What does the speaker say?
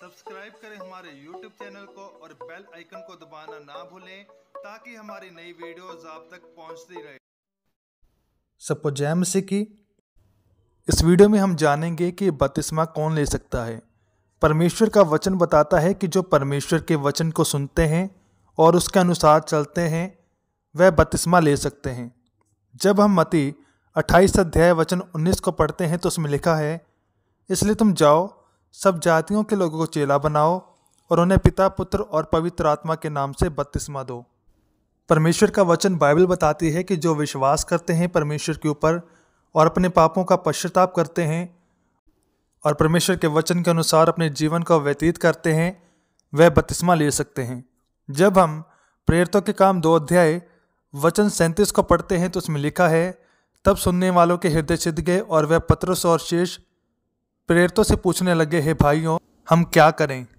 subscribe करें हमारे YouTube channel को और बेल आइकन को दबाना ना भूलें ताकि हमारी नई वीडियोस आप तक पहुंचती रहे सबको जय मसीह की इस वीडियो में हम जानेंगे कि बपतिस्मा कौन ले सकता है परमेश्वर का वचन बताता है कि जो परमेश्वर के वचन को सुनते हैं और उसके अनुसार चलते हैं वह बपतिस्मा ले सकते हैं जब हम मती अट्ठाईस अध्याय वचन 19 को पढ़ते हैं तो उसमें लिखा है इसलिए तुम जाओ सब जातियों के लोगों को चेला बनाओ और उन्हें पिता पुत्र और पवित्र आत्मा के नाम से बपतिस्मा दो परमेश्वर का वचन बाइबल बताती है कि जो विश्वास करते हैं परमेश्वर के ऊपर और अपने पापों का पश्चाताप करते हैं और परमेश्वर के वचन के अनुसार अपने जीवन को व्यतीत करते हैं वह बपतिस्मा ले सकते हैं जब हम प्रेरितों के काम दो अध्याय वचन सैंतीस को पढ़ते हैं तो उसमें लिखा है तब सुनने वालों के हृदय छिद गए और वह पत्रस और शेष प्रेरितों से पूछने लगे हे भाइयों हम क्या करें